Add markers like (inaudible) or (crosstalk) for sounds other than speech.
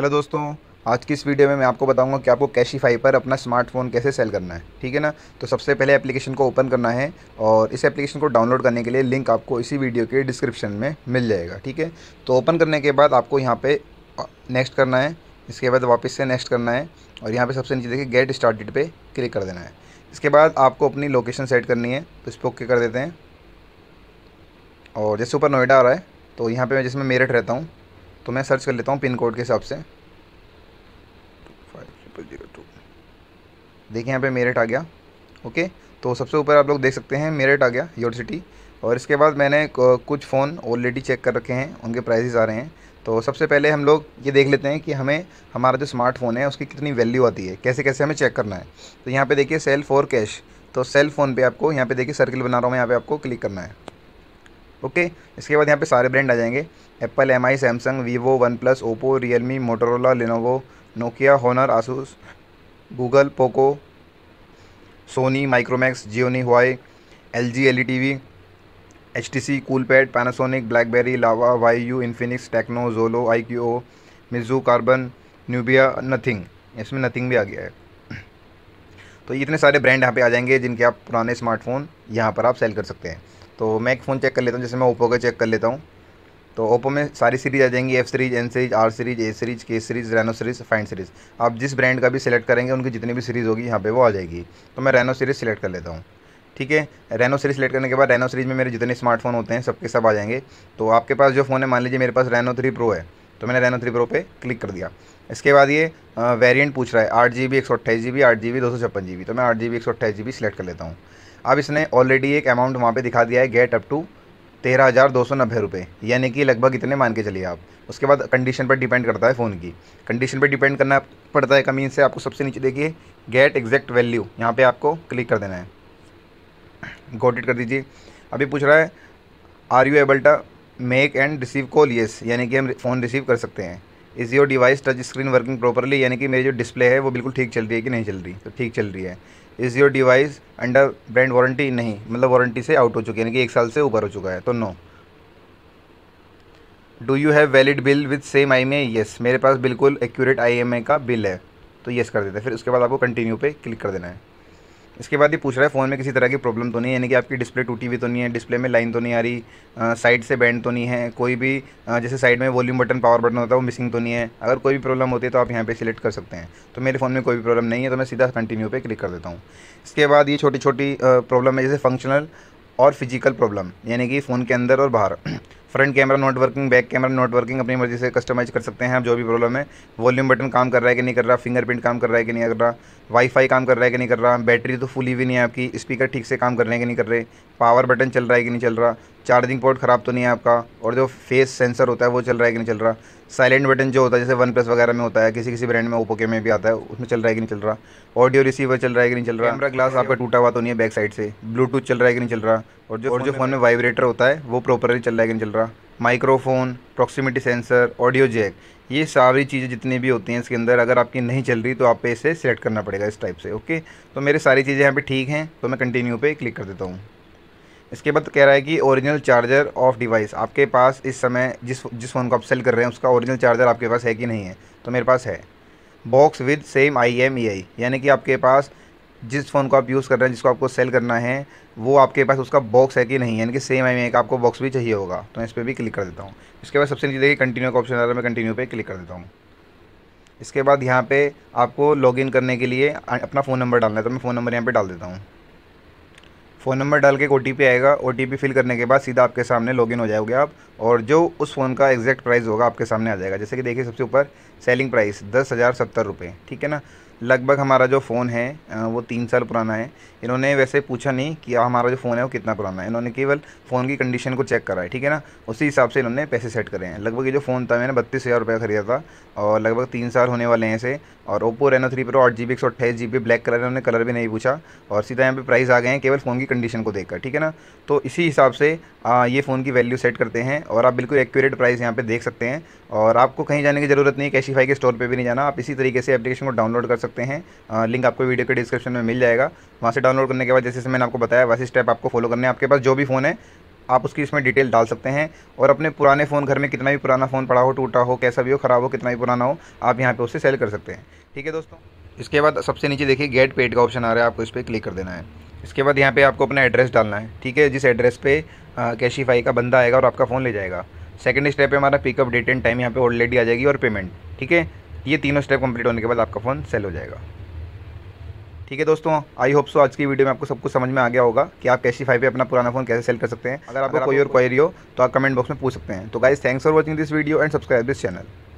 hello दोस्तों आज की इस वीडियो में मैं आपको बताऊंगा कि आपको कैशीफाई पर अपना स्मार्टफोन कैसे सेल करना है ठीक है ना तो सबसे पहले एप्लीकेशन को ओपन करना है और इस एप्लीकेशन को डाउनलोड करने के लिए लिंक आपको इसी वीडियो के डिस्क्रिप्शन में मिल जाएगा ठीक है तो ओपन करने के बाद आपको यहाँ पर नेक्स्ट करना है इसके बाद वापस से नेक्स्ट करना है और यहाँ पर सबसे नीचे देखिए गेट स्टार्टेड पर क्लिक कर देना है इसके बाद आपको अपनी लोकेशन सेट करनी है तो इस पर ओके कर देते हैं और जैसे ऊपर नोएडा आ रहा है तो यहाँ पर मैं जिसमें मेरठ रहता हूँ तो मैं सर्च कर लेता हूँ पिन कोड के हिसाब से देखिए यहाँ पे मेरठ आ गया ओके तो सबसे ऊपर आप लोग देख सकते हैं मेरठ आ गया योर सिटी और इसके बाद मैंने कुछ फ़ोन ऑलरेडी चेक कर रखे हैं उनके प्राइजेज़ आ रहे हैं तो सबसे पहले हम लोग ये देख लेते हैं कि हमें हमारा जो स्मार्टफ़ोन है उसकी कितनी वैल्यू आती है कैसे कैसे हमें चेक करना है तो यहाँ पे देखिए सेल फॉर कैश तो सेल फ़ोन पे आपको यहाँ पे देखिए सर्किल बना रहा हूँ यहाँ पे आपको क्लिक करना है ओके इसके बाद यहाँ पे सारे ब्रांड आ जाएंगे Apple M I Samsung Vivo OnePlus Oppo Realme Lenovo Nokia Honor Asus Google Poco Sony Micromax Gionee Huawei L G L E T V H T C Coolpad Panasonic BlackBerry Lava Y U Infinix Tecno Xolo I Q O Meizu Karbonn Nubia Nothing इसमें Nothing भी आ गया है (clears throat) तो इतने सारे brand यहाँ पे आ जाएंगे जिनके आप पुराने स्मार्टफोन यहाँ पर आप सेल कर सकते हैं तो मैं एक फ़ोन चेक कर लेता हूँ जैसे मैं ओप्पो का चेक कर लेता हूँ तो ओप्पो में सारी सीरीज़ आ जाएंगी F series N series R series A series K series Reno series Find series आप जिस ब्रांड का भी सिलेक्ट करेंगे उनकी जितनी भी सीरीज़ होगी यहाँ पे वो आ जाएगी तो मैं रेनो सीरीज़ सिलेक्ट कर लेता हूँ ठीक है रेनो सीरीज सेलेक्ट करने के बाद रेनो सीरीज़ में मेरे जितने स्मार्टफोन होते हैं सबके सब आ जाएंगे तो आपके पास जो फ़ोन है मान लीजिए मेरे पास रेनो थ्री प्रो है तो मैंने रेनो थ्री प्रो पे क्लिक कर दिया इसके बाद ये वेरिएंट पूछ रहा है आठ जी बी एक सौ अट्ठाईस जी बी आठ जी बी दो सौ छप्पन जी बी तो मैं आठ जी बी एक सौ अट्ठाईस जी बी सिलेक्ट कर लेता हूँ अब इसने ऑलरेडी एक अमाउंट वहाँ पे दिखा दिया है गेट अप टू तेरह हज़ार दो सौ नब्बे रुपये यानी कि लगभग इतने मान के चलिए आप उसके बाद कंडीशन पर डिपेंड करता है फ़ोन की कंडीशन पर डिपेंड करना पड़ता है कमीन से आपको सबसे नीचे देखिए गेट एग्जैक्ट वैल्यू यहाँ पर आपको क्लिक कर देना है गोटेड कर दीजिए अभी पूछ रहा है are you able to make and receive call yes यानी कि हम फ़ोन रिसीव कर सकते हैं is your device touch screen working properly यानी कि मेरी जो डिस्प्ले है वो बिल्कुल ठीक चल रही है कि नहीं चल रही तो ठीक चल रही है is your device under brand warranty नहीं मतलब वारंटी से आउट हो चुकी है यानी कि एक साल से ऊपर हो चुका है तो no do you have valid bill with same I M yes मेरे पास बिल्कुल एक्यूरेट आई का बिल है तो येस कर देते हैं फिर उसके बाद आपको कंटिन्यू पे क्लिक कर देना है इसके बाद ये पूछ रहा है फ़ोन में किसी तरह की प्रॉब्लम तो नहीं है यानी कि आपकी डिस्प्ले टूटी हुई तो नहीं है डिस्प्ले में लाइन तो नहीं आ रही साइड से बैंड तो नहीं है कोई भी जैसे साइड में वॉल्यूम बटन पावर बटन होता है वो मिसिंग तो नहीं है अगर कोई भी प्रॉब्लम होती है तो आप यहाँ पर सिलेक्ट कर सकते हैं तो मेरे फ़ोन में कोई भी प्रॉब्लम नहीं है तो मैं सीधा कंटिन्यू पर क्लिक कर देता हूँ इसके बाद ये छोटी छोटी प्रॉब्लम है जैसे फंक्शनल और फिजिकल प्रॉब्लम यानी कि फ़ोन के अंदर और बाहर front camera not working back camera not working अपनी मर्ज़ी से कस्टमाइज़ कर सकते हैं आप जो भी प्रॉब्लम है वॉल्यूम बटन काम कर रहा है कि नहीं कर रहा फिंगरप्रिंट काम कर रहा है कि नहीं कर रहा वाईफाई काम कर रहा है कि नहीं कर रहा बैटरी तो फुली भी नहीं है आपकी स्पीकर ठीक से काम कर रहे हैं कि नहीं कर रहे पावर बटन चल रहा है कि नहीं चल रहा चार्जिंग पोर्ट ख़राब तो नहीं है आपका और जो फेस सेंसर होता है वो चल रहा है कि नहीं चल रहा साइलेंट बटन जो होता है जैसे वन प्लस वगैरह में होता है किसी किसी ब्रांड में ओपो के में भी आता है उसमें चल रहा है कि नहीं चल रहा ऑडियो रिसीवर चल रहा है कि नहीं चल रहा कैमरा ग्लास आपका टूटा हुआ तो नहीं है बैक साइड से ब्लूटूथ चल रहा है कि नहीं चल रहा और जो और जो फ़ोन में वाइब्रेटर होता है वो प्रॉपरली चल रहा है कि नहीं चल रहा microphone proximity sensor audio jack ये सारी चीज़ें जितनी भी होती हैं इसके अंदर अगर आपकी नहीं चल रही तो आप पे इसे सेलेक्ट करना पड़ेगा इस टाइप से ओके तो मेरी सारी चीज़ें यहाँ पर ठीक हैं तो मैं कंटिन्यू पर क्लिक कर देता हूँ इसके बाद कह रहा है कि ओरिजिनल चार्जर ऑफ डिवाइस आपके पास इस समय जिस जिस फ़ोन को आप सेल कर रहे हैं उसका ओरिजिनल चार्जर आपके पास है कि नहीं है तो मेरे पास है box with same I M E I यानी कि आपके पास जिस फ़ोन को आप यूज़ कर रहे हैं जिसको आपको सेल करना है वो आपके पास उसका बॉक्स है कि नहीं यानी कि सेम आई एम का आपको बॉक्स भी चाहिए होगा तो मैं इस पर भी क्लिक कर देता हूँ इसके बाद सबसे नीचे देखिए कंटिन्यू का ऑप्शन आ रहा है मैं कंटिन्यू पर क्लिक कर देता हूँ इसके बाद यहाँ पे आपको लॉगिन करने के लिए अपना फ़ोन नंबर डालना है तो मैं फ़ोन नंबर यहाँ पे डाल देता हूँ फ़ोन नंबर डाल के एक ओ आएगा ओ फिल करने के बाद सीधा आपके सामने लॉगिन हो जाओगे आप और जो उस फ़ोन का एग्जैक्ट प्राइस होगा आपके सामने आ जाएगा जैसे कि देखिए सबसे ऊपर सेलिंग प्राइस दस हज़ार सत्तर रुपये ठीक है ना लगभग हमारा जो फ़ोन है वो तीन साल पुराना है इन्होंने वैसे पूछा नहीं कि हमारा जो फ़ोन है वो कितना पुराना है इन्होंने केवल फ़ोन की कंडीशन को चेक करा है ठीक है ना उसी हिसाब से इन्होंने पैसे सेट करे हैं लगभग ये जो फ़ोन था मैंने बत्तीस हज़ार रुपये खरीदा था और लगभग तीन साल होने वाले हैं इसे और ओप्पो रेनो थ्री प्रो आठ जी बी एक सौ अट्ठाईस जी बी ब्लैक कलर इन्होंने कलर भी नहीं पूछा और सीधा यहाँ पर प्राइस आ गए हैं केवल फ़ोन की कंडीशन को देखकर ठीक है ना तो इसी हिसाब से ये फ़ोन की वैल्यू सेट करते हैं और आप बिल्कुल एक्यूरेट प्राइस यहाँ पर देख सकते हैं और आपको कहीं जाने की ज़रूरत नहीं कैशीफाई के स्टोर पर भी नहीं जाना आप इसी तरीके से एप्लीकेशन को डाउनलोड कर सकते सकते हैं लिंक आपको वीडियो के डिस्क्रिप्शन में मिल जाएगा वहाँ से डाउनलोड करने के बाद जैसे मैंने आपको बताया वैसे स्टेप आपको फॉलो करने हैं आपके पास जो भी फ़ोन है आप उसकी इसमें डिटेल डाल सकते हैं और अपने पुराने फ़ोन घर में कितना भी पुराना फ़ोन पड़ा हो टूटा हो कैसा भी हो ख़राब हो कितना भी पुराना हो आप यहाँ पे उसे सेल कर सकते हैं ठीक है दोस्तों इसके बाद सबसे नीचे देखिए गेट पेड का ऑप्शन आ रहा है आपको इस पर क्लिक कर देना है इसके बाद यहाँ पे आपको अपना एड्रेस डालना है ठीक है जिस एड्रेस पे कैशीफाई का बंदा आएगा और आपका फ़ोन ले जाएगा सेकेंड स्टेप पे हमारा पिकअप डेट एंड टाइम यहाँ पे ऑलरेडी आ जाएगी और पेमेंट ठीक है ये तीनों स्टेप कंप्लीट होने के बाद आपका फ़ोन सेल हो जाएगा ठीक है दोस्तों आई होप सो आज की वीडियो में आपको सब कुछ समझ में आ गया होगा कि आप कैसी फाइव पे अपना पुराना फ़ोन कैसे सेल कर सकते हैं अगर आपको कोई और क्वेरी हो तो आप कमेंट बॉक्स में पूछ सकते हैं तो guys thanks for watching this video and subscribe this channel